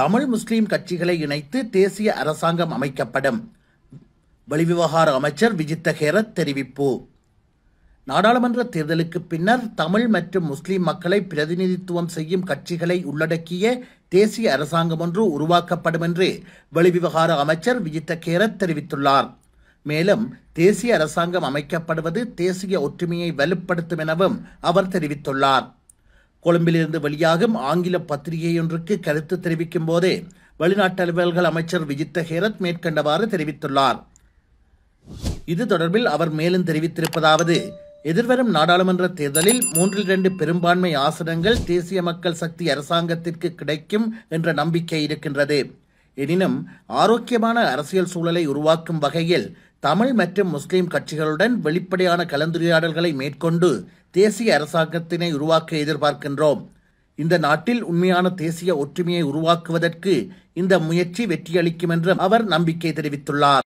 தமிழ் முஸ்லீம் கட்சிகளை இணைத்து தேசிய அரசாங்கம் அமைக்கப்படும் வெளிவிவகார அமைச்சர் விஜித்த ஹேரத் தெரிவிப்பு நாடாளுமன்ற தேர்தலுக்கு பின்னர் தமிழ் மற்றும் முஸ்லிம் மக்களை பிரதிநிதித்துவம் செய்யும் கட்சிகளை உள்ளடக்கிய தேசிய அரசாங்கம் ஒன்று உருவாக்கப்படும் என்று வெளிவிவகார அமைச்சர் விஜித்த கேரத் தெரிவித்துள்ளார் மேலும் தேசிய அரசாங்கம் அமைக்கப்படுவது தேசிய ஒற்றுமையை வலுப்படுத்தும் எனவும் அவர் தெரிவித்துள்ளார் கொழும்பிலிருந்து வெளியாகும் ஆங்கில பத்திரிகை ஒன்றுக்கு கருத்து தெரிவிக்கும் போதே வெளிநாட்டு அலுவல்கள் அமைச்சர் விஜித்த ஹேரத் மேற்கண்டவாறு தெரிவித்துள்ளார் இது தொடர்பில் அவர் மேலும் தெரிவித்திருப்பதாவது எதிர்வரும் நாடாளுமன்ற தேர்தலில் மூன்றில் இரண்டு பெரும்பான்மை ஆசனங்கள் தேசிய மக்கள் சக்தி அரசாங்கத்திற்கு கிடைக்கும் என்ற நம்பிக்கை இருக்கின்றது எனினும் ஆரோக்கியமான அரசியல் சூழலை உருவாக்கும் வகையில் தமிழ் மற்றும் முஸ்லிம் கட்சிகளுடன் வெளிப்படையான கலந்துரையாடல்களை மேற்கொண்டு தேசிய அரசாங்கத்தினை உருவாக்க எதிர்பார்க்கின்றோம் இந்த நாட்டில் உண்மையான தேசிய ஒற்றுமையை உருவாக்குவதற்கு இந்த முயற்சி வெற்றியளிக்கும் என்றும் அவர் நம்பிக்கை தெரிவித்துள்ளார்